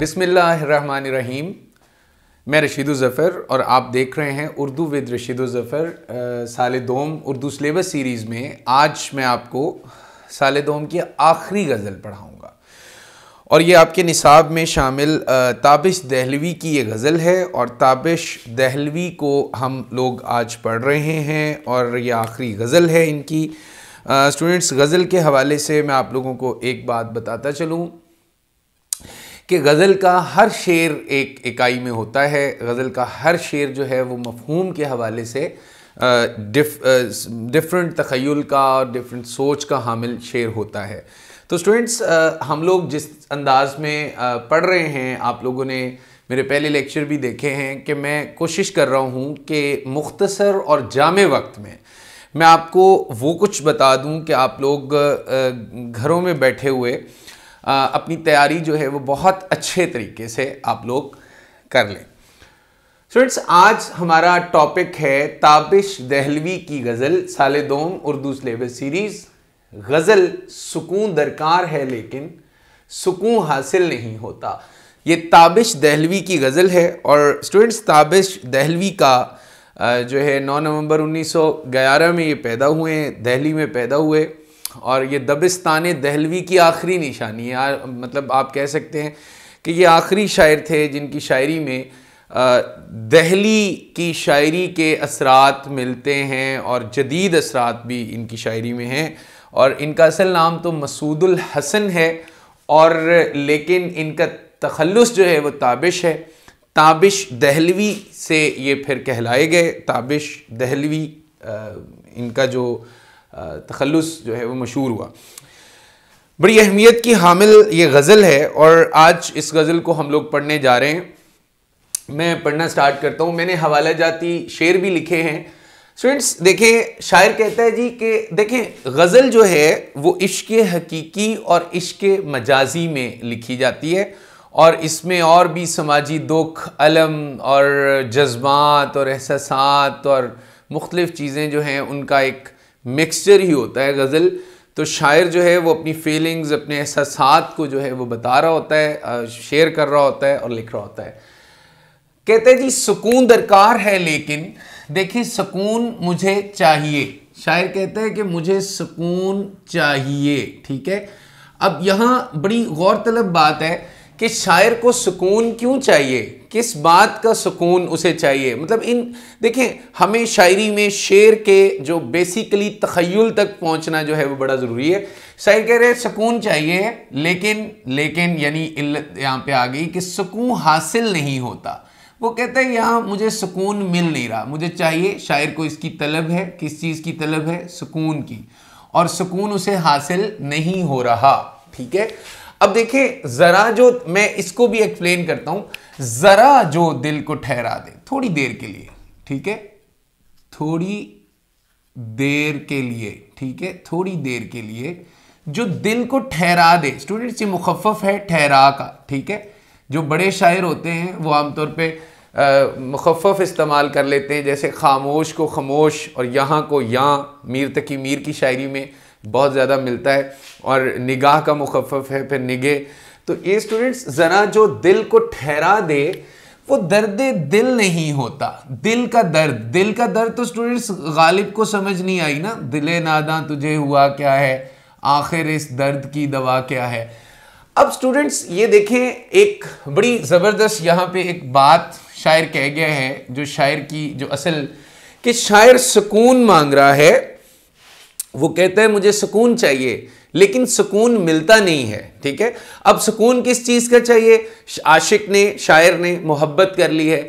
रहीम मैं रशीद ज़फ़र और आप देख रहे हैं उर्दू विद रशीद ज़फ़र साल दोम उर्दू सलेबस सीरीज़ में आज मैं आपको साल दोम की आखिरी गज़ल पढ़ाऊँगा और ये आपके निसाब में शामिल ताबिश दहलवी की ये गज़ल है और ताबिश दहलवी को हम लोग आज पढ़ रहे हैं और ये आखिरी गज़ल है इनकी स्टूडेंट्स गज़ल के हवाले से मैं आप लोगों को एक बात बताता चलूँ कि गज़ल का हर शेर एक इकाई में होता है गज़ल का हर शेर जो है वो मफहूम के हवाले से डिफ, डिफरेंट तखयल का और डिफरेंट सोच का हामिल शेर होता है तो स्टूडेंट्स हम लोग जिस अंदाज में पढ़ रहे हैं आप लोगों ने मेरे पहले लेक्चर भी देखे हैं कि मैं कोशिश कर रहा हूँ कि मुख्तसर और जाम वक्त में मैं आपको वो कुछ बता दूँ कि आप लोग घरों में बैठे हुए अपनी तैयारी जो है वो बहुत अच्छे तरीके से आप लोग कर लें स्टूडेंट्स आज हमारा टॉपिक है ताबिश दहलवी की गज़ल साल दोम उर्दू सिलेबस सीरीज़ गज़ल सुकून दरकार है लेकिन सुकून हासिल नहीं होता ये ताबिश दहलवी की गज़ल है और स्टूडेंट्स ताबिश दहलवी का जो है 9 नवंबर 1911 में ये पैदा हुए हैं दहली में पैदा हुए और ये दबिस्तान दहलवी की आखिरी निशानी है मतलब आप कह सकते हैं कि ये आखिरी शायर थे जिनकी शायरी में दहली की शायरी के असरात मिलते हैं और जदीद असरात भी इनकी शायरी में हैं और इनका असल नाम तो मसूदुल हसन है और लेकिन इनका तखलस जो है वो ताबिश है ताबिश दहलवी से ये फिर कहलाए गए ताबिश दहलवी इनका जो तखलस जो है वो मशहूर हुआ बड़ी अहमियत की हामिल ये गज़ल है और आज इस गज़ल को हम लोग पढ़ने जा रहे हैं मैं पढ़ना स्टार्ट करता हूँ मैंने हवाला जाती शेर भी लिखे हैं स्टूडेंट्स देखें शायर कहता है जी कि देखें गज़ल जो है वो इश्क हकीकी और इश्क मजाजी में लिखी जाती है और इसमें और भी समाजी दुख अलम और जज्बात और एहसास और मुख्तलिफ़ चीज़ें जो हैं उनका एक मिक्सचर ही होता है गज़ल तो शायर जो है वो अपनी फीलिंग्स अपने एहसास को जो है वो बता रहा होता है शेयर कर रहा होता है और लिख रहा होता है कहते हैं जी सुकून दरकार है लेकिन देखिए सुकून मुझे चाहिए शायर कहते हैं कि मुझे सुकून चाहिए ठीक है अब यहाँ बड़ी गौरतलब बात है कि शायर को सुकून क्यों चाहिए किस बात का सुकून उसे चाहिए मतलब इन देखें हमें शायरी में शेर के जो बेसिकली तखयल तक पहुंचना जो है वो बड़ा ज़रूरी है शायर कह रहे हैं सुकून चाहिए लेकिन लेकिन यानी इल्लत यहाँ पे आ गई कि सुकून हासिल नहीं होता वो कहते हैं यहाँ मुझे सुकून मिल नहीं रहा मुझे चाहिए शायर को इसकी तलब है किस चीज़ की तलब है सुकून की और सुकून उसे हासिल नहीं हो रहा ठीक है अब देखिए जरा जो मैं इसको भी एक्सप्लेन करता हूं जरा जो दिल को ठहरा दे थोड़ी देर के लिए ठीक है थोड़ी देर के लिए ठीक है थोड़ी देर के लिए जो दिल को ठहरा दे स्टूडेंट्स ये मुखफ़ है ठहरा का ठीक है जो बड़े शायर होते हैं वो आमतौर पे मुखफ़ इस्तेमाल कर लेते हैं जैसे खामोश को खामोश और यहाँ को यहाँ मीर तकी मीर की शायरी में बहुत ज़्यादा मिलता है और निगाह का मुखफ़ है फिर निगे तो ये स्टूडेंट्स ज़रा जो दिल को ठहरा दे वो दर्द दिल नहीं होता दिल का दर्द दिल का दर्द तो स्टूडेंट्स गालिब को समझ नहीं आई ना दिले नादा तुझे हुआ क्या है आखिर इस दर्द की दवा क्या है अब स्टूडेंट्स ये देखें एक बड़ी ज़बरदस्त यहाँ पे एक बात शायर कह गया है जो शायर की जो असल कि शायर सुकून मांग रहा है वो कहता है मुझे सुकून चाहिए लेकिन सुकून मिलता नहीं है ठीक है अब सुकून किस चीज़ का चाहिए आशिक ने शायर ने मोहब्बत कर ली है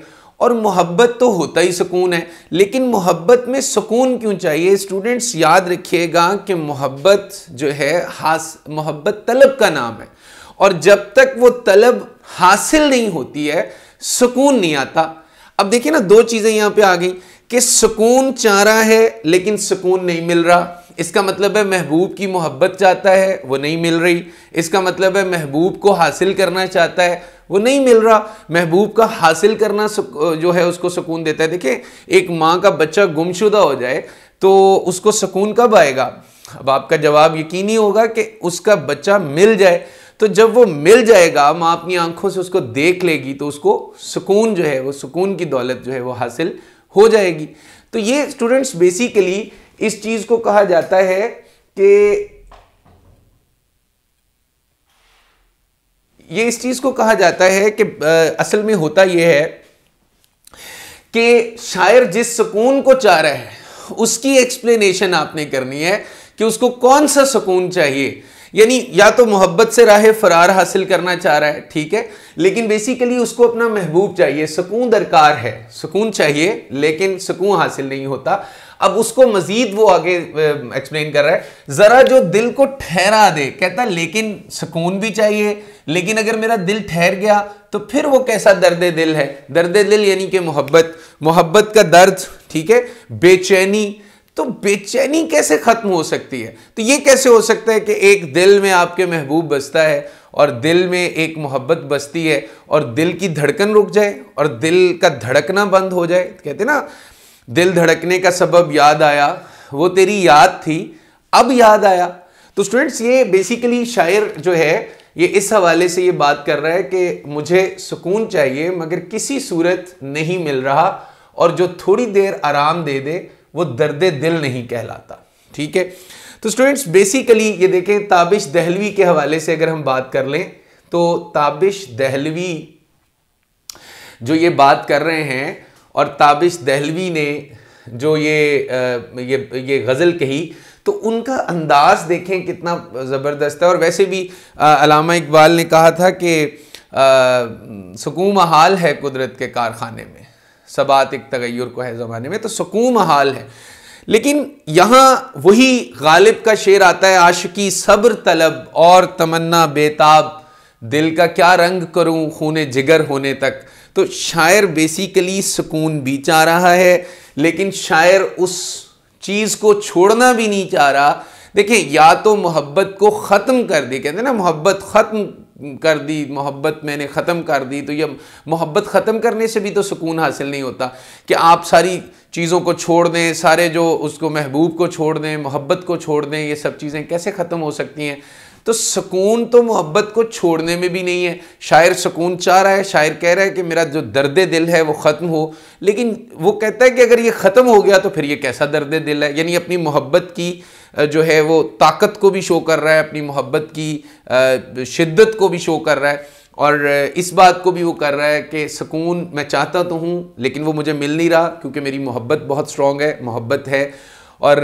और मोहब्बत तो होता ही सुकून है लेकिन मोहब्बत में सुकून क्यों चाहिए स्टूडेंट्स याद रखिएगा कि मोहब्बत जो है हास मोहब्बत तलब का नाम है और जब तक वो तलब हासिल नहीं होती है सुकून नहीं आता अब देखिए ना दो चीज़ें यहां पे आ गई कि सुकून चाह रहा है लेकिन सुकून नहीं मिल रहा इसका मतलब है महबूब की मोहब्बत चाहता है वो नहीं मिल रही इसका मतलब है महबूब को हासिल करना चाहता है वो नहीं मिल रहा महबूब का हासिल करना जो है उसको सुकून देता है देखिए एक माँ का बच्चा गुमशुदा हो जाए तो उसको सुकून कब आएगा अब आपका जवाब यकीनी होगा कि उसका बच्चा मिल जाए तो जब वो मिल जाएगा माँ अपनी आंखों से उसको देख लेगी तो उसको सुकून जो है वो सुकून की दौलत जो है वो हासिल हो जाएगी तो ये स्टूडेंट्स बेसिकली इस चीज को कहा जाता है कि ये इस चीज को कहा जाता है कि असल में होता यह है कि शायर जिस सुकून को चाह रहा है उसकी एक्सप्लेनेशन आपने करनी है कि उसको कौन सा सुकून चाहिए यानी या तो मोहब्बत से राह फरार हासिल करना चाह रहा है ठीक है लेकिन बेसिकली उसको अपना महबूब चाहिए सुकून दरकार है सुकून चाहिए लेकिन सुकून हासिल नहीं होता अब उसको मजीद वो आगे एक्सप्लेन कर रहा है जरा जो दिल को ठहरा दे कहता लेकिन सुकून भी चाहिए लेकिन अगर मेरा दिल ठहर गया तो फिर वो कैसा दर्द दिल है दर्द दिल यानी कि मोहब्बत मोहब्बत का दर्द ठीक है बेचैनी तो बेचैनी कैसे ख़त्म हो सकती है तो ये कैसे हो सकता है कि एक दिल में आपके महबूब बसता है और दिल में एक मोहब्बत बसती है और दिल की धड़कन रुक जाए और दिल का धड़कना बंद हो जाए कहते ना दिल धड़कने का सबब याद आया वो तेरी याद थी अब याद आया तो स्टूडेंट्स ये बेसिकली शायर जो है ये इस हवाले से ये बात कर रहा है कि मुझे सुकून चाहिए मगर किसी सूरत नहीं मिल रहा और जो थोड़ी देर आराम दे दे वो दर्द दिल नहीं कहलाता ठीक है तो स्टूडेंट्स बेसिकली ये देखें ताबिश दहलवी के हवाले से अगर हम बात कर लें तो ताबिश दहलवी जो ये बात कर रहे हैं और ताबिश दहलवी ने जो ये ये ये गज़ल कही तो उनका अंदाज़ देखें कितना ज़बरदस्त है और वैसे भी अलामा इकबाल ने कहा था कि सुकूम हाल है कुदरत के कारखाने में सबात एक तगैर को है ज़माने में तो सुकूम हाल है लेकिन यहाँ वही गालिब का शेर आता है आशिकी सब्र तलब और तमन्ना बेताब दिल का क्या रंग करूँ खून जिगर होने तक तो शायर बेसिकली सुकून भी चाह रहा है लेकिन शायर उस चीज़ को छोड़ना भी नहीं चाह रहा देखिए या तो मोहब्बत को ख़त्म कर दे कहते हैं ना मोहब्बत ख़त्म कर दी मोहब्बत मैंने ख़त्म कर दी तो ये मोहब्बत ख़त्म करने से भी तो सुकून हासिल नहीं होता कि आप सारी चीज़ों को छोड़ दें सारे जो उसको महबूब को छोड़ दें मोहब्बत को छोड़ दें ये सब चीज़ें कैसे ख़त्म हो सकती हैं तो सुकून तो मोहब्बत को छोड़ने में भी नहीं है शायर सुकून चाह रहा है शायर कह रहा है कि मेरा जो दर्द दिल है वो ख़त्म हो लेकिन वो कहता है कि अगर ये ख़त्म हो गया तो फिर ये कैसा दर्द दिल है यानी अपनी मोहब्बत की जो है वो ताकत को भी शो कर रहा है अपनी मोहब्बत की शिद्दत को भी शो कर रहा है और इस बात को भी वो कर रहा है कि सुकून मैं चाहता तो हूँ लेकिन वो मुझे मिल नहीं रहा क्योंकि मेरी मोहब्बत बहुत स्ट्रॉन्ग है मोहब्बत है और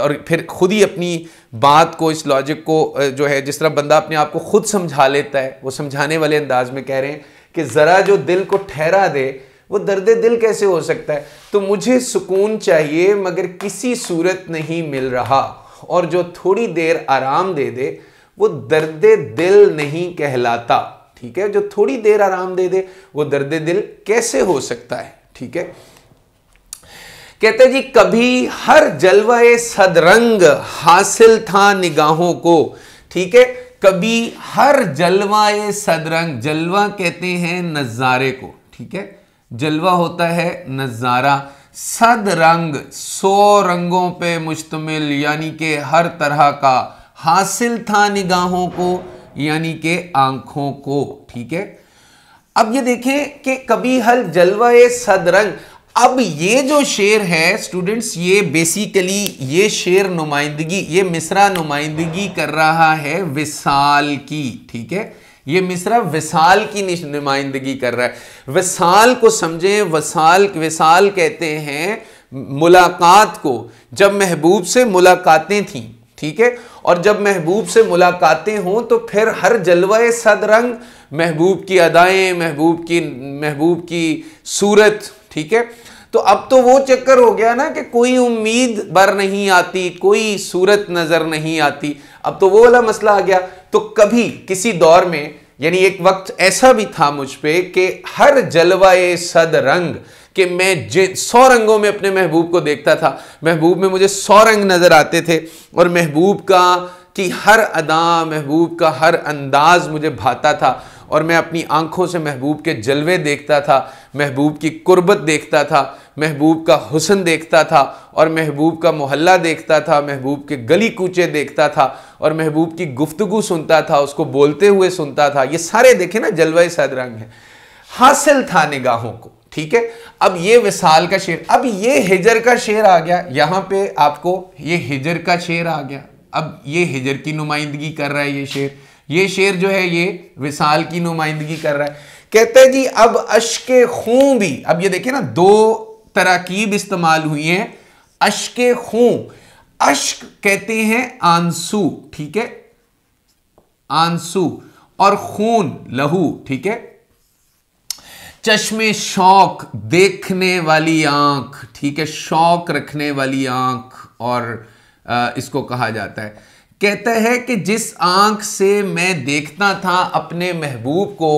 और फिर खुद ही अपनी बात को इस लॉजिक को जो है जिस तरह बंदा अपने आप को खुद समझा लेता है वो समझाने वाले अंदाज में कह रहे हैं कि ज़रा जो दिल को ठहरा दे वो दर्द दिल कैसे हो सकता है तो मुझे सुकून चाहिए मगर किसी सूरत नहीं मिल रहा और जो थोड़ी देर आराम दे दे वो दर्द दिल नहीं कहलाता ठीक है जो थोड़ी देर आराम दे दे वो दर्द दिल कैसे हो सकता है ठीक है कहते जी कभी हर जलवा सदरंग हासिल था निगाहों को ठीक है कभी हर जलवा सदरंग जलवा कहते हैं नज़ारे को ठीक है जलवा होता है नज़ारा सद रंग सौ रंगों पे मुश्तमिल यानी के हर तरह का हासिल था निगाहों को यानी के आंखों को ठीक है अब ये देखें कि कभी हर जलवा सदरंग अब ये जो शेर है स्टूडेंट्स ये बेसिकली ये शेर नुमाइंदगी ये मिसरा नुमाइंदगी कर रहा है विसाल की ठीक है ये मिसरा विसाल की नुमाइंदगी कर रहा है विसाल को समझें वसाल विसाल कहते हैं मुलाकात को जब महबूब से मुलाकातें थी ठीक है और जब महबूब से मुलाकातें हों तो फिर हर जलवा सदरंग महबूब की अदाएँ महबूब की महबूब की सूरत ठीक है तो अब तो वो चक्कर हो गया ना कि कोई उम्मीद बर नहीं आती कोई सूरत नजर नहीं आती अब तो वो वाला मसला आ गया तो कभी किसी दौर में यानी एक वक्त ऐसा भी था मुझ पर कि हर जलवा सद रंग कि मैं जिन सौ रंगों में अपने महबूब को देखता था महबूब में मुझे सौ रंग नज़र आते थे और महबूब का की हर अदा महबूब का हर अंदाज मुझे भाता था और मैं अपनी आँखों से महबूब के जलवे देखता था महबूब की कुर्बत देखता था महबूब का हुसन देखता था और महबूब का मोहल्ला देखता था महबूब के गली कूचे देखता था और महबूब की गुफ्तगु सुनता था उसको बोलते हुए सुनता था ये सारे देखे ना जलवा सदरंग है हासिल था निगाहों को ठीक है अब ये विसाल का शेर अब ये हिजर का शेर आ गया यहाँ पे आपको ये हिजर का शेर आ गया अब ये हिजर की नुमाइंदगी कर रहा है ये शेर ये शेर जो है ये विशाल की नुमाइंदगी कर रहा है कहते हैं जी अब अश्क खूं भी अब ये देखिए ना दो तरकीब इस्तेमाल हुई है अश्क खूं अश्क कहते हैं आंसू ठीक है आंसू और खून लहू ठीक है चश्मे शौक देखने वाली आंख ठीक है शौक रखने वाली आंख और आ, इसको कहा जाता है कहता है कि जिस आंख से मैं देखता था अपने महबूब को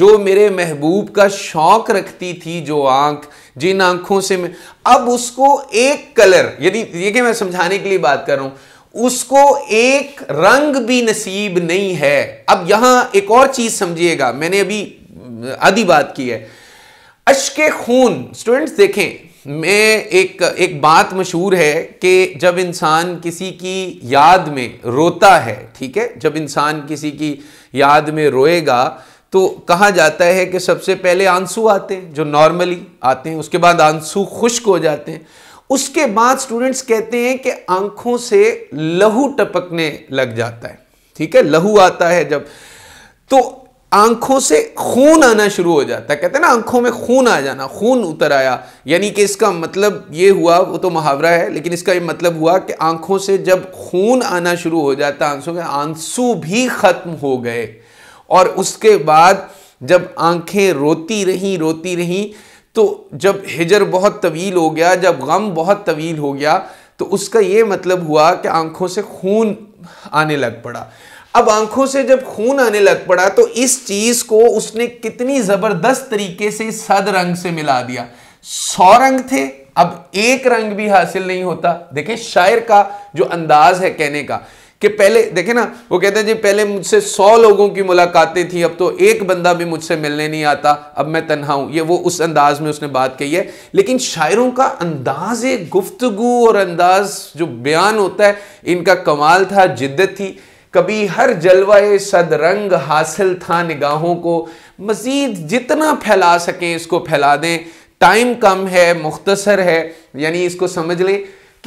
जो मेरे महबूब का शौक रखती थी जो आंख जिन आंखों से मैं अब उसको एक कलर यदि ये कि मैं समझाने के लिए बात कर रहा हूं उसको एक रंग भी नसीब नहीं है अब यहां एक और चीज समझिएगा मैंने अभी आधी बात की है अश्के खून स्टूडेंट्स देखें मैं एक एक बात मशहूर है कि जब इंसान किसी की याद में रोता है ठीक है जब इंसान किसी की याद में रोएगा तो कहा जाता है कि सबसे पहले आंसू आते हैं जो नॉर्मली आते हैं उसके बाद आंसू खुश्क हो जाते हैं उसके बाद स्टूडेंट्स कहते हैं कि आंखों से लहू टपकने लग जाता है ठीक है लहू आता है जब तो आंखों से खून आना शुरू हो जाता है कहते हैं ना आंखों में खून आ जाना खून उतर आया यानी कि इसका मतलब ये हुआ वो तो मुहावरा है लेकिन इसका ये मतलब हुआ कि आंखों से जब खून आना शुरू हो जाता आंसू में आंसू भी ख़त्म हो गए और उसके बाद जब आंखें रोती रहीं रोती रहीं तो जब हिजर बहुत तवील हो गया जब गम बहुत तवील हो गया तो उसका ये मतलब हुआ कि आंखों से खून आने लग पड़ा अब आंखों से जब खून आने लग पड़ा तो इस चीज को उसने कितनी जबरदस्त तरीके से सद रंग से मिला दिया सौ रंग थे अब एक रंग भी हासिल नहीं होता देखे शायर का जो अंदाज है कहने का कि पहले देखे ना वो कहते हैं जी पहले मुझसे सौ लोगों की मुलाकातें थी अब तो एक बंदा भी मुझसे मिलने नहीं आता अब मैं तन्हा हूं ये वो उस अंदाज में उसने बात कही है लेकिन शायरों का अंदाज गुफ्तगु और अंदाज जो बयान होता है इनका कमाल था जिद्दत थी कभी हर जलवा सद रंग हासिल था निगाहों को मज़ीद जितना फैला सकें इसको फैला दें टाइम कम है मुख्तसर है यानी इसको समझ लें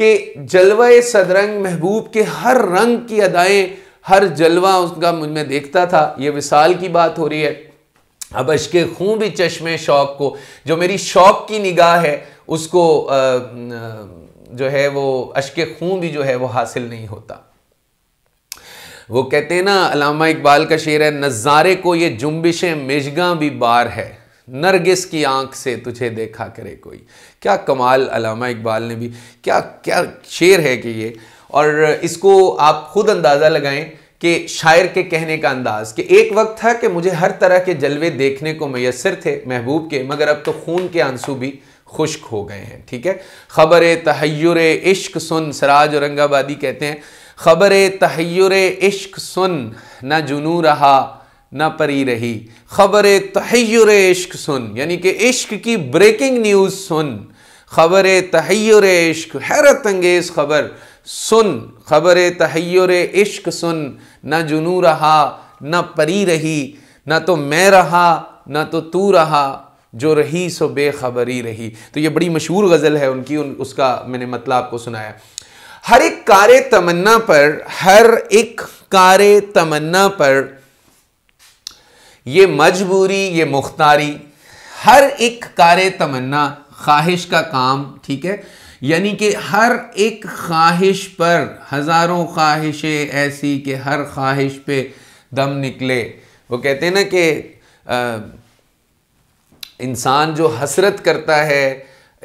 कि जलवा सदरंग महबूब के हर रंग की अदाएँ हर जलवा उसका मुझ में देखता था ये विसाल की बात हो रही है अब अश्क खूं भी चश्मे शौक को जो मेरी शौक की निगाह है उसको आ, जो है वो अश्क खूं भी जो है वो हासिल नहीं होता वो कहते हैं ना अलामा इकबाल का शेर है नज़ारे को ये जुम्बिश मिशगा भी बार है नरगिस की आंख से तुझे देखा करे कोई क्या कमाल अलामा इकबाल ने भी क्या क्या शेर है कि ये और इसको आप खुद अंदाज़ा लगाएं कि शायर के कहने का अंदाज़ कि एक वक्त था कि मुझे हर तरह के जलवे देखने को मैसर थे महबूब के मगर अब तो खून के आंसू भी खुश्क हो गए हैं ठीक है ख़बर तहयर इश्क सुन सराज औरंगाबादी कहते हैं खबर तहैर इश्क सुन न जुनू रहा न परी रही खबर तहैर इश्क सुन यानी कि इश्क की ब्रेकिंग न्यूज़ सुन खबर तहैर इश्क हैरत अंगेज़ खबर सुन खबर तहैर इश्क सुन न जुनू रहा न परी रही न तो मैं रहा न तो तू रहा जो रही सो बेखबरी रही तो ये बड़ी मशहूर गज़ल है उनकी उन उसका मैंने मतलब आपको सुनाया हर एक कार्य तमन्ना पर हर एक कार्य तमन्ना पर ये मजबूरी ये मुख्तारी हर एक कार्य तमन्ना ख्वाहिश का काम ठीक है यानी कि हर एक ख्वाहिश पर हज़ारों ख्वाहिशें ऐसी कि हर ख्वाहिश पे दम निकले वो कहते हैं ना कि इंसान जो हसरत करता है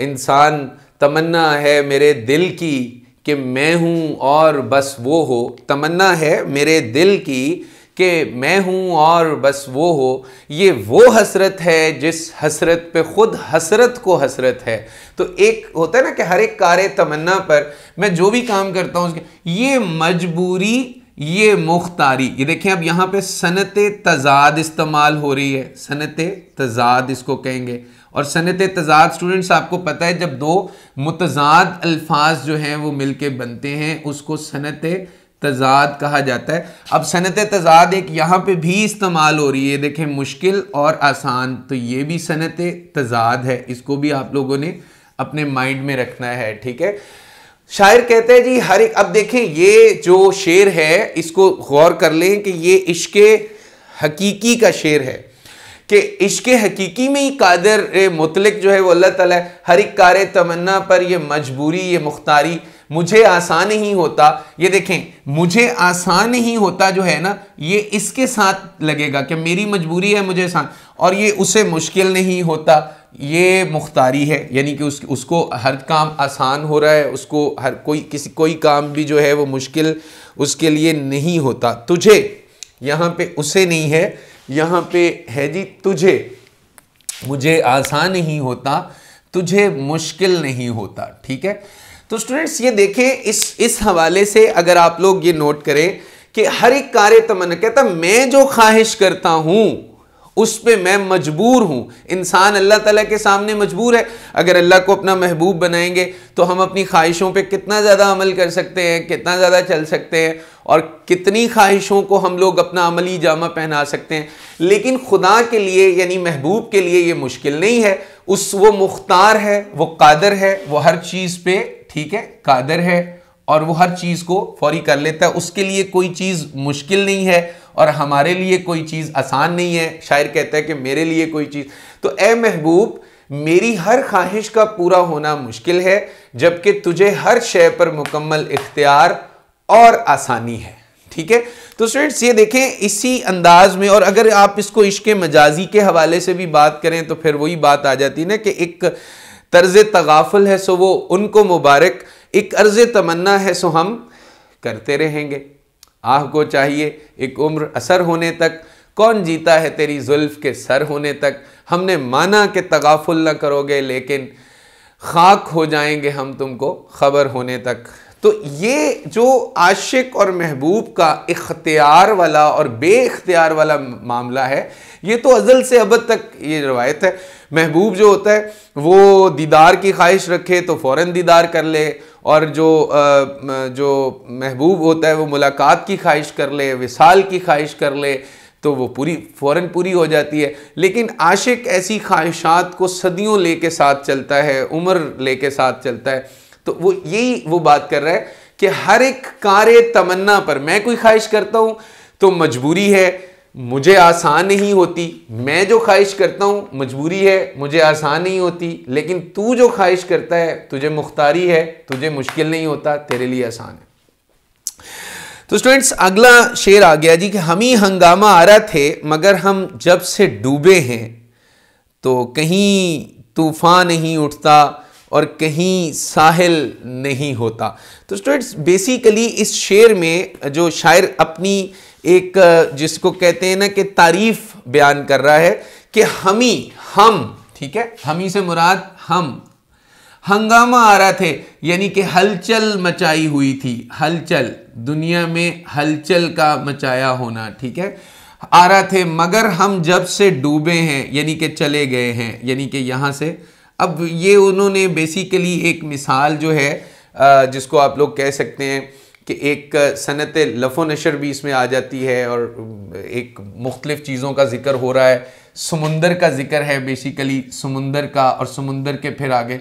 इंसान तमन्ना है मेरे दिल की कि मैं हूँ और बस वो हो तमन्ना है मेरे दिल की कि मैं हूँ और बस वो हो ये वो हसरत है जिस हसरत पे ख़ुद हसरत को हसरत है तो एक होता है ना कि हर एक कार तमन्ना पर मैं जो भी काम करता हूँ उसके ये मजबूरी ये मुख्तारी ये देखिए अब यहाँ पे सनत तजाद इस्तेमाल हो रही है सनत तजाद इसको कहेंगे और सनत तजाद स्टूडेंट्स आपको पता है जब दो मुतजाद अल्फाज जो हैं वो मिल के बनते हैं उसको सनत तजाद कहा जाता है अब सनत तजाद एक यहाँ पे भी इस्तेमाल हो रही है देखें मुश्किल और आसान तो ये भी सनत तजाद है इसको भी आप लोगों ने अपने माइंड में रखना है ठीक है शायर कहते हैं जी हर एक अब देखें ये जो शेर है इसको गौर कर लें कि ये इश्क हकीकी का शेर है कि इश्क हकीकी में ही कादर मुतलक जो है वो अल्लाह ताला हर एक कार तमन्ना पर ये मजबूरी ये मुख्तारी मुझे आसान ही होता ये देखें मुझे आसान ही होता जो है ना ये इसके साथ लगेगा कि मेरी मजबूरी है मुझे आसान और ये उसे मुश्किल नहीं होता ये मुख्तारी है यानी कि उस उसको हर काम आसान हो रहा है उसको हर कोई किसी कोई काम भी जो है वो मुश्किल उसके लिए नहीं होता तुझे यहाँ पे उसे नहीं है यहाँ पे है जी तुझे मुझे आसान नहीं होता तुझे मुश्किल नहीं होता ठीक है तो स्टूडेंट्स ये देखें इस इस हवाले से अगर आप लोग ये नोट करें कि हर एक कार्य तमन्ना कहता मैं जो ख्वाहिश करता हूं उस पर मैं मजबूर हूँ इंसान अल्लाह ताला के सामने मजबूर है अगर अल्लाह को अपना महबूब बनाएंगे तो हम अपनी ख्वाहिशों पे कितना ज़्यादा अमल कर सकते हैं कितना ज़्यादा चल सकते हैं और कितनी ख्वाहिशों को हम लोग अपना अमली जामा पहना सकते हैं लेकिन खुदा के लिए यानी महबूब के लिए ये मुश्किल नहीं है उस वो मुख्तार है वो कादर है वो हर चीज़ पर ठीक है कादर है और वो हर चीज़ को फौरी कर लेता है उसके लिए कोई चीज़ मुश्किल नहीं है और हमारे लिए कोई चीज़ आसान नहीं है शायर कहता है कि मेरे लिए कोई चीज़ तो ए महबूब मेरी हर ख्वाहिश का पूरा होना मुश्किल है जबकि तुझे हर शय पर मुकम्मल इख्तियार और आसानी है ठीक है तो स्टूडेंट्स ये देखें इसी अंदाज में और अगर आप इसको इश्क मजाजी के हवाले से भी बात करें तो फिर वही बात आ जाती है ना कि एक तर्ज तगाफुल है सो वो उनको मुबारक एक अर्ज तमन्ना है सो हम करते रहेंगे आह को चाहिए एक उम्र असर होने तक कौन जीता है तेरी जुल्फ़ के सर होने तक हमने माना कि तगाफुल न करोगे लेकिन खाक हो जाएंगे हम तुमको खबर होने तक तो ये जो आशिक और महबूब का इख्तियार वाला और इख्तियार वाला मामला है ये तो अजल से अब तक ये रवायत है महबूब जो होता है वो दीदार की ख्वाहिश रखे तो फ़ौर दीदार कर ले और जो जो महबूब होता है वो मुलाकात की ख्वाहिश कर ले विसाल की ख्वाहिश कर ले तो वो पूरी फ़ौर पूरी हो जाती है लेकिन आशिक ऐसी ख्वाहिशात को सदियों ले के साथ चलता है उम्र ले के साथ चलता है तो वो यही वो बात कर रहा है कि हर एक कार्य तमन्ना पर मैं कोई ख्वाहिश करता हूं तो मजबूरी है मुझे आसान नहीं होती मैं जो ख्वाहिश करता हूं मजबूरी है मुझे आसान नहीं होती लेकिन तू जो ख्वाहिश करता है तुझे मुख्तारी है तुझे मुश्किल नहीं होता तेरे लिए आसान है तो स्टूडेंट्स अगला शेर आ गया जी कि हम ही हंगामा आ रहा थे मगर हम जब से डूबे हैं तो कहीं तूफान नहीं उठता और कहीं साहिल नहीं होता तो स्टूडेंट्स बेसिकली इस शेर में जो शायर अपनी एक जिसको कहते हैं ना कि तारीफ बयान कर रहा है कि हमी हम ठीक है हमी से मुराद हम हंगामा आ रहा थे यानी कि हलचल मचाई हुई थी हलचल दुनिया में हलचल का मचाया होना ठीक है आ रहा थे मगर हम जब से डूबे हैं यानी कि चले गए हैं यानी कि यहां से अब ये उन्होंने बेसिकली एक मिसाल जो है जिसको आप लोग कह सकते हैं कि एक सनत लफो नशर भी इसमें आ जाती है और एक मुख्तलिफ चीज़ों का जिक्र हो रहा है समुंदर का जिक्र है बेसिकली समुंदर का और समुंदर के फिर आगे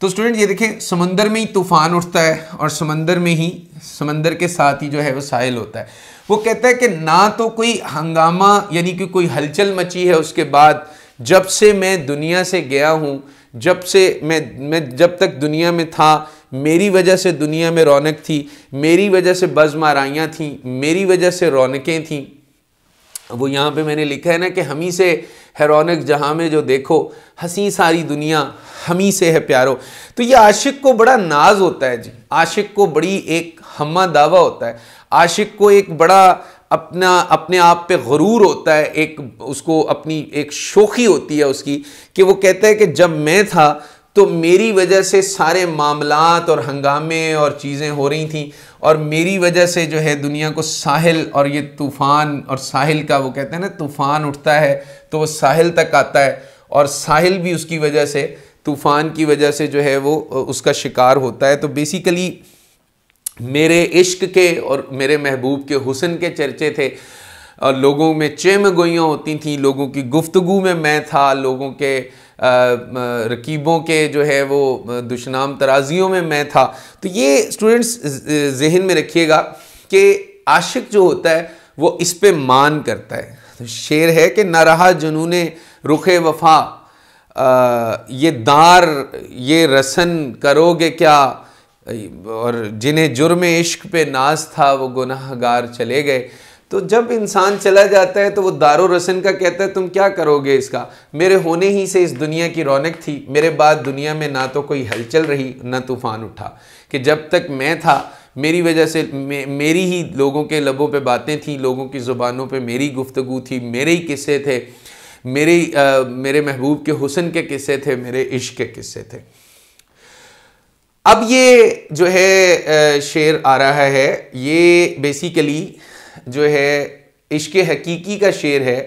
तो स्टूडेंट ये देखें समंदर में ही तूफ़ान उठता है और समंदर में ही समंदर के साथ ही जो है वो साहिल होता है वो कहता है कि ना तो कोई हंगामा यानी कि कोई हलचल मची है उसके बाद जब से मैं दुनिया से गया हूँ जब से मैं मैं जब तक दुनिया में था मेरी वजह से दुनिया में रौनक थी मेरी वजह से बजमाराइयाँ थीं मेरी वजह से रौनकें थीं वो यहाँ पे मैंने लिखा है ना कि हम ही से है रौनक जहाँ में जो देखो हंसी सारी दुनिया हमी से है प्यारो तो ये आशिक को बड़ा नाज होता है जी आशिक को बड़ी एक हम्मा दावा होता है आशिक को एक बड़ा अपना अपने आप पे गरूर होता है एक उसको अपनी एक शोखी होती है उसकी कि वो कहता है कि जब मैं था तो मेरी वजह से सारे मामलात और हंगामे और चीज़ें हो रही थी और मेरी वजह से जो है दुनिया को साहिल और ये तूफ़ान और साहिल का वो कहते हैं ना तूफ़ान उठता है तो वो साहिल तक आता है और साहिल भी उसकी वजह से तूफ़ान की वजह से जो है वो उसका शिकार होता है तो बेसिकली मेरे इश्क के और मेरे महबूब के हुसन के चर्चे थे और लोगों में चेम गोइयाँ होती थी लोगों की गुफ्तगु में मैं था लोगों के रकीबों के जो है वो दुशनाम तराजियों में मैं था तो ये स्टूडेंट्स जहन में रखिएगा कि आशिक जो होता है वो इस पर मान करता है तो शेर है कि ना रहा जुनून रुख वफ़ा ये दार ये रसन करोगे क्या और जिन्हें जुर्म इश्क पे नाज था वो गुनाहगार चले गए तो जब इंसान चला जाता है तो वो दारो रसन का कहता है तुम क्या करोगे इसका मेरे होने ही से इस दुनिया की रौनक थी मेरे बाद दुनिया में ना तो कोई हलचल रही ना तूफ़ान उठा कि जब तक मैं था मेरी वजह से मे, मेरी ही लोगों के लबों पे बातें थी लोगों की ज़ुबानों पे मेरी गुफ्तगु थी मेरे ही किस्से थे मेरे आ, मेरे महबूब के हुसन के किस्से थे मेरे इश्क के किस्से थे अब ये जो है शेर आ रहा है ये बेसिकली जो है इश्क हकीकी का शेर है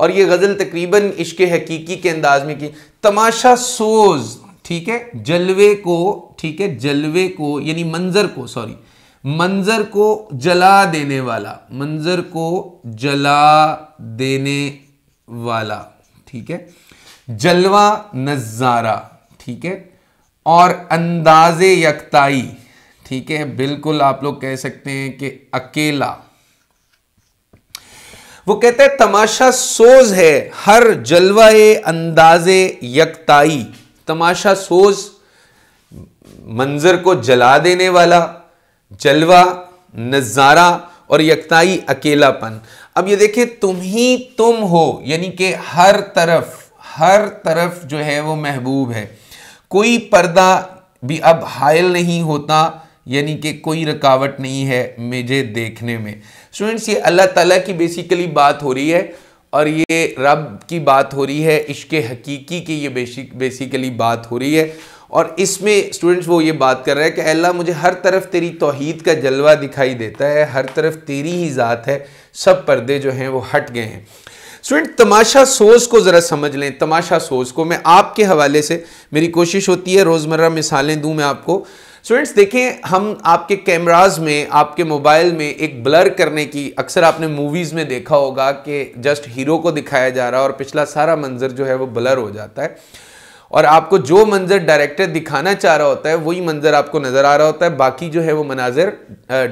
और ये गज़ल तकरीबन इश्क हकीकी के अंदाज में की तमाशा सोज ठीक है जलवे को ठीक है जलवे को यानी मंज़र को सॉरी मंज़र को जला देने वाला मंज़र को जला देने वाला ठीक है जलवा नज़ारा ठीक है और अंदाजे यकताई ठीक है बिल्कुल आप लोग कह सकते हैं कि अकेला वो कहते हैं तमाशा सोज है हर जलवा अंदाज यकताई तमाशा सोज मंजर को जला देने वाला जलवा नज़ारा और यकताई अकेलापन अब ये देखिए तुम ही तुम हो यानी कि हर तरफ हर तरफ जो है वो महबूब है कोई पर्दा भी अब हायल नहीं होता यानी कि कोई रुकावट नहीं है मुझे देखने में स्टूडेंट्स ये अल्लाह ताला की बेसिकली बात हो रही है और ये रब की बात हो रही है इश्क हकीकी की ये बेसिक बेसिकली बात हो रही है और इसमें स्टूडेंट्स वो ये बात कर रहे हैं कि अल्लाह मुझे हर तरफ तेरी तोहद का जलवा दिखाई देता है हर तरफ तेरी ही ज़ात है सब पर्दे जो हैं वो हट गए हैं स्टूडेंट तमाशा सोज को ज़रा समझ लें तमाशा सोज को मैं आपके हवाले से मेरी कोशिश होती है रोज़मर्रा मिसालें दूँ मैं आपको स्टूडेंट्स देखें हम आपके कैमराज में आपके मोबाइल में एक ब्लर करने की अक्सर आपने मूवीज़ में देखा होगा कि जस्ट हीरो को दिखाया जा रहा है और पिछला सारा मंजर जो है वो ब्लर हो जाता है और आपको जो मंजर डायरेक्टर दिखाना चाह रहा होता है वही मंजर आपको नज़र आ रहा होता है बाकी जो है वो मनाजिर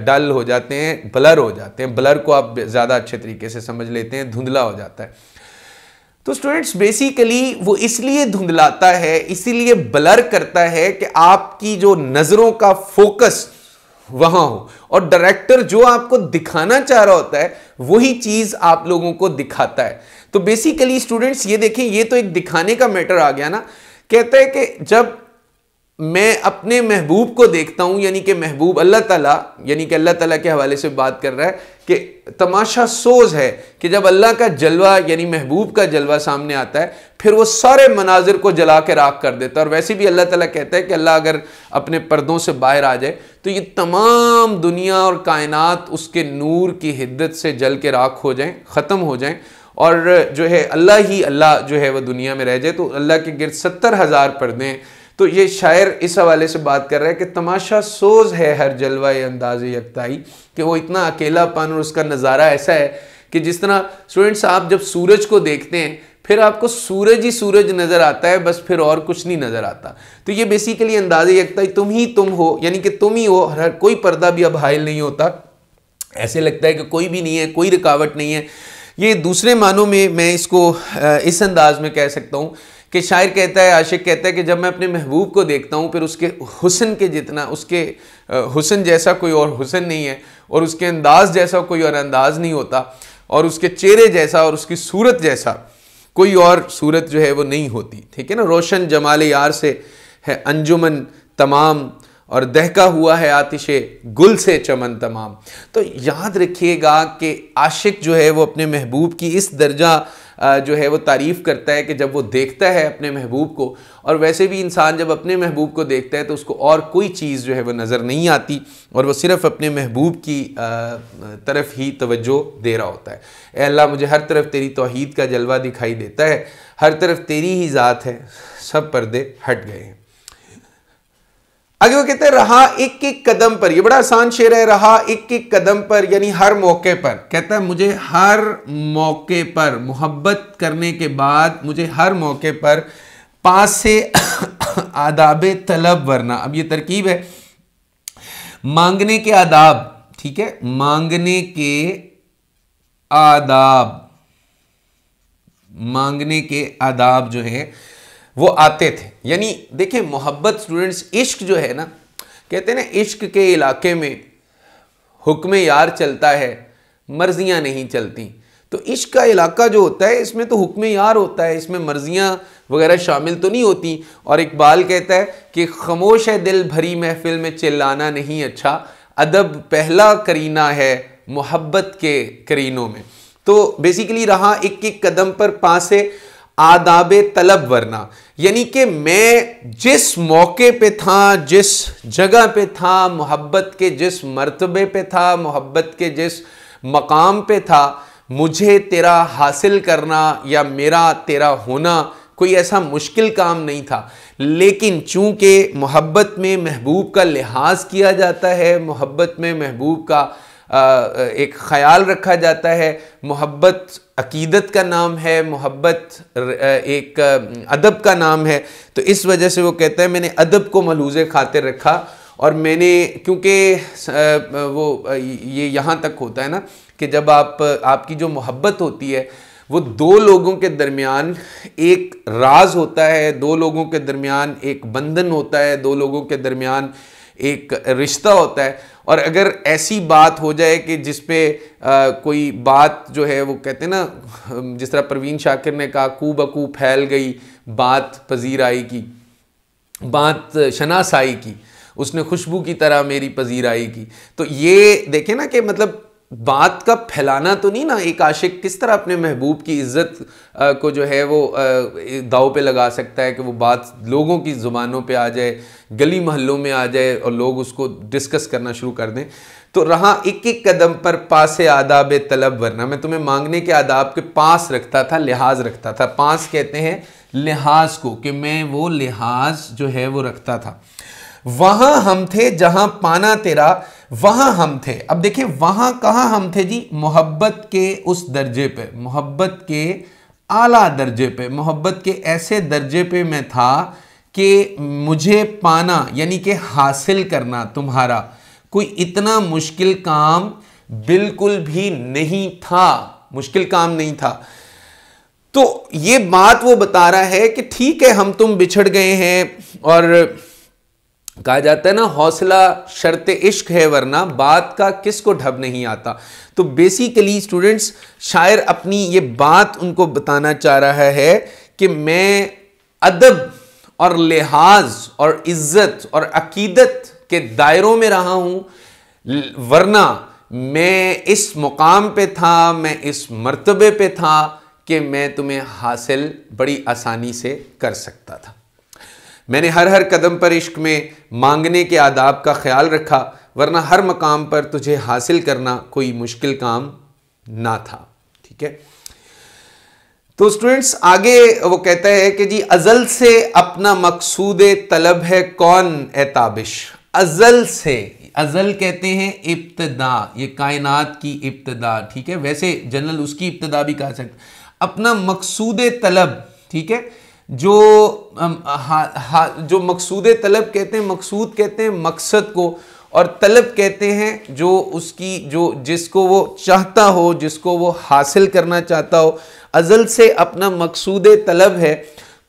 डल हो जाते हैं ब्लर हो जाते हैं ब्लर को आप ज़्यादा अच्छे तरीके से समझ लेते हैं धुंधला हो जाता है तो स्टूडेंट्स बेसिकली वो इसलिए धुंधलाता है इसीलिए ब्लर करता है कि आपकी जो नज़रों का फोकस वहां हो और डायरेक्टर जो आपको दिखाना चाह रहा होता है वही चीज़ आप लोगों को दिखाता है तो बेसिकली स्टूडेंट्स ये देखें ये तो एक दिखाने का मैटर आ गया ना कहते हैं कि जब मैं अपने महबूब को देखता हूं यानी कि महबूब अल्लाह ताला यानी कि अल्लाह ताला के हवाले से बात कर रहा है कि तमाशा सोज है कि जब अल्लाह का जलवा यानी महबूब का जलवा सामने आता है फिर वो सारे मनाजिर को जला के राख कर देता है और वैसे भी अल्लाह ताला कहता है कि अल्लाह अगर अपने पर्दों से बाहर आ जाए तो ये तमाम दुनिया और कायनात उसके नूर की हिद्दत से जल के राख हो जाए ख़त्म हो जाएँ और जो है अल्लाह ही अल्लाह जो है वह दुनिया में रह जाए तो अल्लाह के गिरद सत्तर हज़ार पर्दे तो ये शायर इस हवाले से बात कर रहा है कि तमाशा सोज है हर जलवा अंदाज यकताई कि वो इतना अकेलापन और उसका नज़ारा ऐसा है कि जिस तरह स्टूडेंट्स आप जब सूरज को देखते हैं फिर आपको सूरज ही सूरज नज़र आता है बस फिर और कुछ नहीं नज़र आता तो ये बेसिकली अंदाज यकताई तुम ही तुम हो यानी कि तुम ही हो हर कोई पर्दा भी अब हायल नहीं होता ऐसे लगता है कि कोई भी नहीं है कोई रुकावट नहीं है ये दूसरे मानों में मैं इसको इस अंदाज में कह सकता हूँ कि शायर कहता है आशिक कहता है कि जब मैं अपने महबूब को देखता हूँ फिर उसके हुसन के जितना उसके हुसन जैसा कोई और हुसन नहीं है और उसके अंदाज जैसा कोई और अंदाज नहीं होता और उसके चेहरे जैसा और उसकी सूरत जैसा कोई और सूरत जो है वो नहीं होती ठीक है ना रोशन जमाल यार से है अंजुमन तमाम और दहका हुआ है आतिशे गुल से चमन तमाम तो याद रखिएगा कि आशिक जो है वो अपने महबूब की इस दर्जा जो है वो तारीफ़ करता है कि जब वो देखता है अपने महबूब को और वैसे भी इंसान जब अपने महबूब को देखता है तो उसको और कोई चीज़ जो है वो नज़र नहीं आती और वो सिर्फ़ अपने महबूब की तरफ ही तवज्जो दे रहा होता है अल्लाह मुझे हर तरफ तेरी तोहद का जलवा दिखाई देता है हर तरफ तेरी ही ज़ात है सब पर्दे हट गए हैं आगे वो कहते हैं रहा एक एक कदम पर ये बड़ा आसान शेर है रहा एक एक कदम पर यानी हर मौके पर कहता है मुझे हर मौके पर मोहब्बत करने के बाद मुझे हर मौके पर पास से आदाब तलब वरना अब ये तरकीब है मांगने के आदाब ठीक है मांगने के आदाब मांगने के आदाब जो है वो आते थे यानी देखिए मोहब्बत स्टूडेंट्स इश्क जो है ना कहते हैं ना इश्क के इलाके में हुक्म यार चलता है मर्जियाँ नहीं चलती तो इश्क का इलाका जो होता है इसमें तो हुक्म यार होता है इसमें मर्जियाँ वगैरह शामिल तो नहीं होती और इकबाल कहता है कि खामोश है दिल भरी महफिल में चिल्लाना नहीं अच्छा अदब पहला करीना है मोहब्बत के करीनों में तो बेसिकली रहा एक एक कदम पर पांसे आदाब तलब वरना यानी कि मैं जिस मौके पे था जिस जगह पे था मोहब्बत के जिस मरतबे पे था मोहब्बत के जिस मकाम पे था मुझे तेरा हासिल करना या मेरा तेरा होना कोई ऐसा मुश्किल काम नहीं था लेकिन चूंकि मोहब्बत में महबूब का लिहाज किया जाता है मोहब्बत में महबूब का एक ख्याल रखा जाता है मोहब्बत अकीदत का नाम है मोहब्बत एक अदब का नाम है तो इस वजह से वो कहता है मैंने अदब को मलूज़ खातिर रखा और मैंने क्योंकि वो ये यहाँ तक होता है ना कि जब आप आपकी जो मोहब्बत होती है वो दो लोगों के दरमियान एक राज होता है दो लोगों के दरमियान एक बंधन होता है दो लोगों के दरमियान एक रिश्ता होता है और अगर ऐसी बात हो जाए कि जिस पे आ, कोई बात जो है वो कहते हैं ना जिस तरह प्रवीण शाकिर ने कहा कू बकू फैल गई बात पजीराई की बात शनासाई की उसने खुशबू की तरह मेरी पजीराई की तो ये देखें ना कि मतलब बात का फैलाना तो नहीं ना एक आशिक किस तरह अपने महबूब की इज्जत को जो है वो दाव पे लगा सकता है कि वो बात लोगों की ज़ुबानों पे आ जाए गली महलों में आ जाए और लोग उसको डिस्कस करना शुरू कर दें तो रहा एक एक कदम पर पास आदाब तलब वरना मैं तुम्हें मांगने के आदाब के पास रखता था लिहाज रखता था पास कहते हैं लिहाज को कि मैं वो लिहाज जो है वो रखता था वहाँ हम थे जहाँ पाना तेरा वहाँ हम थे अब देखिए वहां कहाँ हम थे जी मोहब्बत के उस दर्जे पे मोहब्बत के आला दर्जे पे मोहब्बत के ऐसे दर्जे पे मैं था कि मुझे पाना यानी कि हासिल करना तुम्हारा कोई इतना मुश्किल काम बिल्कुल भी नहीं था मुश्किल काम नहीं था तो ये बात वो बता रहा है कि ठीक है हम तुम बिछड़ गए हैं और कहा जाता है ना हौसला शर्त इश्क है वरना बात का किस को ढब नहीं आता तो बेसिकली स्टूडेंट्स शायर अपनी ये बात उनको बताना चाह रहा है कि मैं अदब और लिहाज और इज्जत और अकीदत के दायरों में रहा हूँ वरना मैं इस मुकाम पे था मैं इस मर्तबे पे था कि मैं तुम्हें हासिल बड़ी आसानी से कर सकता था मैंने हर हर कदम पर इश्क में मांगने के आदाब का ख्याल रखा वरना हर मकाम पर तुझे हासिल करना कोई मुश्किल काम ना था ठीक है तो स्टूडेंट्स आगे वो कहता है कि जी अजल से अपना मकसूद तलब है कौन ए ताबिश अजल से अजल कहते हैं इब्तदा ये कायनात की इब्तदा ठीक है वैसे जनरल उसकी इब्तदा भी कहा सकते अपना मकसूद तलब ठीक है जो हा, हा, जो मकसूद तलब कहते हैं मकसूद कहते हैं मकसद को और तलब कहते हैं जो उसकी जो जिसको वो चाहता हो जिसको वो हासिल करना चाहता हो अज़ल से अपना मकसूद तलब है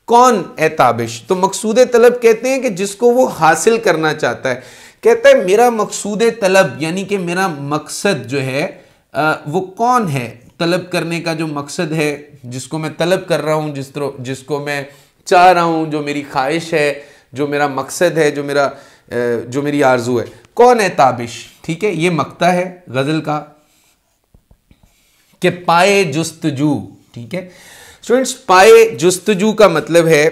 कौन एताबिश तो मकसूद तलब कहते हैं कि जिसको वो हासिल करना चाहता है कहता है मेरा मकसूद तलब यानी कि मेरा मकसद जो है आ, वो कौन है तलब करने का जो मकसद है जिसको मैं तलब कर रहा हूँ जिस तरह जिसको मैं चाह रहा हूँ जो मेरी ख्वाहिश है जो मेरा मकसद है जो मेरा जो मेरी आरजू है कौन है ताबिश ठीक है ये मकता है गज़ल का कि पाए जस्तजू ठीक है स्टूडेंट्स पाए जस्तजू का मतलब है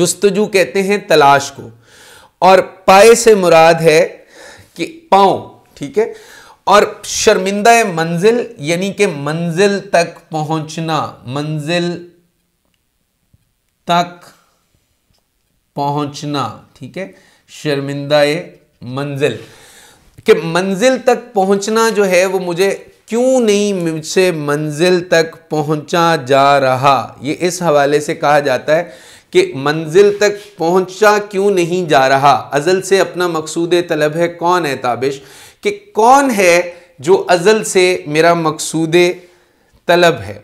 जस्तजू कहते हैं तलाश को और पाए से मुराद है कि पाओ ठीक है और शर्मिंदा मंजिल यानी कि मंजिल तक पहुंचना मंजिल तक पहुंचना ठीक है शर्मिंदा मंजिल कि मंजिल तक पहुंचना जो है वो मुझे क्यों नहीं मुझसे मंजिल तक पहुंचा जा रहा ये इस हवाले से कहा जाता है कि मंजिल तक पहुंचा क्यों नहीं जा रहा अज़ल से अपना मकसूद तलब है कौन है ताबिश कि कौन है जो अज़ल से मेरा मकसूद तलब है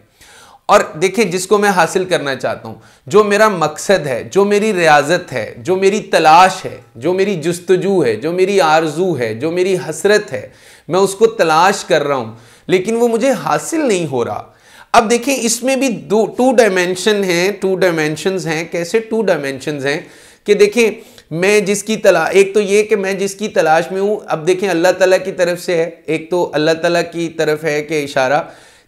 और देखिए जिसको मैं हासिल करना चाहता हूँ जो मेरा मकसद है जो मेरी रियाजत है जो मेरी तलाश है जो मेरी जस्तजू है जो मेरी आरजू है जो मेरी हसरत है मैं उसको तलाश कर रहा हूँ लेकिन वो मुझे हासिल नहीं हो रहा अब देखिए इसमें भी दो टू डायमेंशन हैं टू डायमेंशन हैं कैसे टू डायमेंशन हैं कि देखिए मैं जिसकी तलाश एक तो ये कि मैं जिसकी तलाश में हूँ अब देखें अल्लाह ताला की तरफ से है एक तो अल्लाह ताला की तरफ है कि इशारा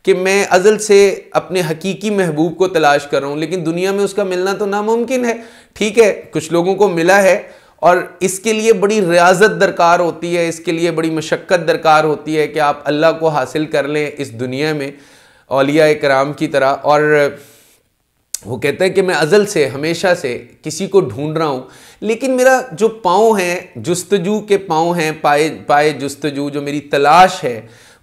कि मैं अज़ल से अपने हकीकी महबूब को तलाश कर रहा हूँ लेकिन दुनिया में उसका मिलना तो नामुमकिन है ठीक है कुछ लोगों को मिला है और इसके लिए बड़ी रियाजत दरकार होती है इसके लिए बड़ी मशक्क़त दरकार होती है कि आप अल्लाह को हासिल कर लें इस दुनिया में अलिया कराम की तरह और वो कहते हैं कि मैं अज़ल से हमेशा से किसी को ढूंढ रहा हूँ लेकिन मेरा जो पाँव है जस्तजू के पाँव हैं पाए पाए जस्तजू जो मेरी तलाश है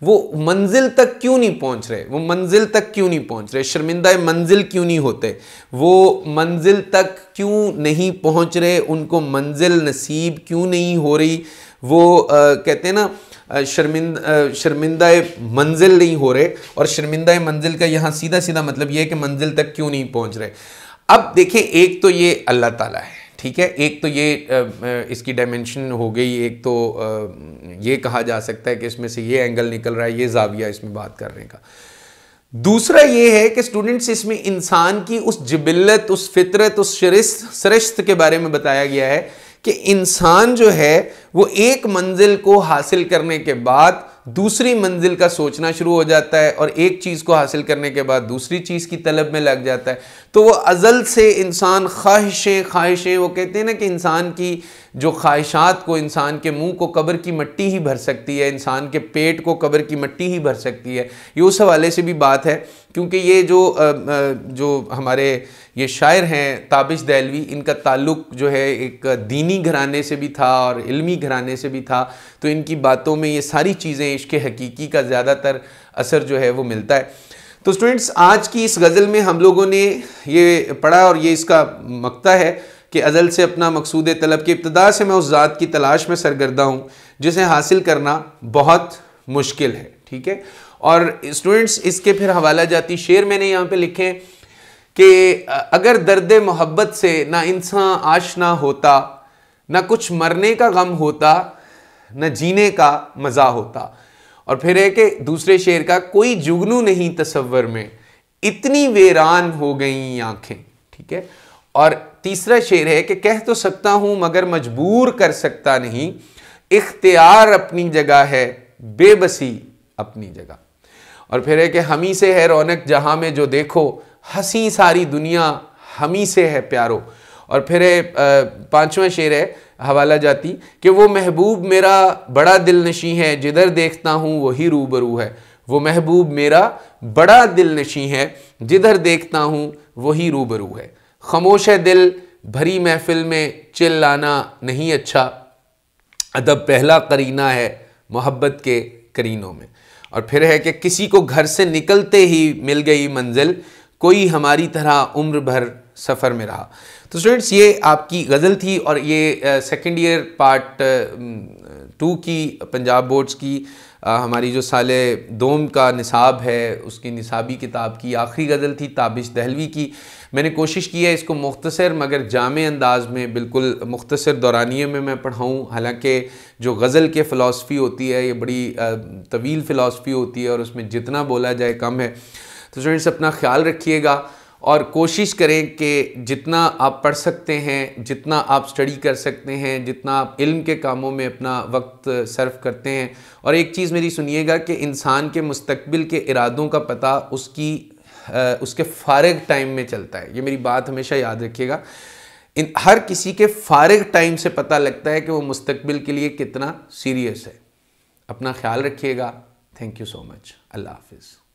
वो मंजिल तक क्यों नहीं पहुंच रहे वो मंजिल तक क्यों नहीं पहुंच रहे शर्मिंदा मंजिल क्यों नहीं होते वो मंजिल तक क्यों नहीं पहुंच रहे उनको मंजिल नसीब क्यों नहीं हो रही वो आ, कहते हैं ना शर्मिंद शर्मिंदा मंजिल नहीं हो रहे और शर्मिंदा मंजिल का यहाँ सीधा सीधा मतलब ये है कि मंजिल तक क्यों नहीं पहुँच रहे अब देखें एक तो ये अल्लाह ताला है ठीक है एक तो ये इसकी डायमेंशन हो गई एक तो ये कहा जा सकता है कि इसमें से ये एंगल निकल रहा है ये जाविया इसमें बात करने का दूसरा ये है कि स्टूडेंट्स इसमें इंसान की उस जबिलत उस फितरत उस शरिस्त सरिश्त के बारे में बताया गया है कि इंसान जो है वो एक मंजिल को हासिल करने के बाद दूसरी मंजिल का सोचना शुरू हो जाता है और एक चीज़ को हासिल करने के बाद दूसरी चीज़ की तलब में लग जाता है तो वो अज़ल से इंसान ख्वाहिशें ख्वाहिशें वो कहते हैं ना कि इंसान की जो ख्वाहिशात को इंसान के मुंह को कब्र की मट्टी ही भर सकती है इंसान के पेट को कब्र की मट्टी ही भर सकती है ये उस हवाले से भी बात है क्योंकि ये जो जो हमारे ये शायर हैं ताबिश दैलवी इनका ताल्लुक़ जो है एक दीनी घराने से भी था और इलमी घराने से भी था तो इनकी बातों में ये सारी चीज़ें इश्क हकीकी का ज़्यादातर असर जो है वो मिलता है तो स्टूडेंट्स आज की इस गज़ल में हम लोगों ने ये पढ़ा और ये इसका मकता है कि अज़ल से अपना मकसूद तलब की इब्तदा से मैं उस ज़ात की तलाश में सरगर्दा हूँ जिसे हासिल करना बहुत मुश्किल है ठीक है और स्टूडेंट्स इसके फिर हवाला जाती शेर मैंने यहाँ पे लिखे कि अगर दर्द मोहब्बत से ना इंसान आश ना होता ना कुछ मरने का गम होता न जीने का मज़ा होता और फिर है कि दूसरे शेर का कोई जुगनू नहीं तस्वर में इतनी वेरान हो गई आंखें ठीक है और तीसरा शेर है कि कह तो सकता हूं मगर मजबूर कर सकता नहीं इख्तियार अपनी जगह है बेबसी अपनी जगह और फिर है कि हमी से है रौनक जहां में जो देखो हंसी सारी दुनिया हमी से है प्यारो और फिर पाँचवा शेर है हवाला जाती कि वो महबूब मेरा बड़ा दिल नशी है जिधर देखता हूँ वही रूबरू है वो महबूब मेरा बड़ा दिल नशी है जिधर देखता हूँ वही रूबरू है खामोश है दिल भरी महफिल में चिल्लाना नहीं अच्छा अदब पहला करीना है मोहब्बत के करीनों में और फिर है कि किसी को घर से निकलते ही मिल गई मंजिल कोई हमारी तरह उम्र भर सफ़र में रहा तो स्टूडेंट्स ये आपकी गज़ल थी और ये सेकेंड ईयर पार्ट टू की पंजाब बोर्ड्स की आ, हमारी जो साल दोम का निसाब है उसकी निसाबी किताब की आखिरी गज़ल थी ताबिश दहलवी की मैंने कोशिश की है इसको मुख्तसर मगर जाम अंदाज में बिल्कुल मुख्तसर दौरानिए में मैं पढ़ाऊँ हालांकि जो गज़ल के फ़िलासफ़ी होती है ये बड़ी तवील फ़िलासफ़ी होती है और उसमें जितना बोला जाए कम है तो स्टूडेंट्स अपना ख्याल रखिएगा और कोशिश करें कि जितना आप पढ़ सकते हैं जितना आप स्टडी कर सकते हैं जितना आप इल्म के कामों में अपना वक्त सर्व करते हैं और एक चीज़ मेरी सुनिएगा कि इंसान के मुस्तबिल के इरादों का पता उसकी उसके फारग टाइम में चलता है ये मेरी बात हमेशा याद रखिएगा इन हर किसी के फारग टाइम से पता लगता है कि वो मुस्तबिल के लिए कितना सीरियस है अपना ख्याल रखिएगा thank you so much Allah हाफिज़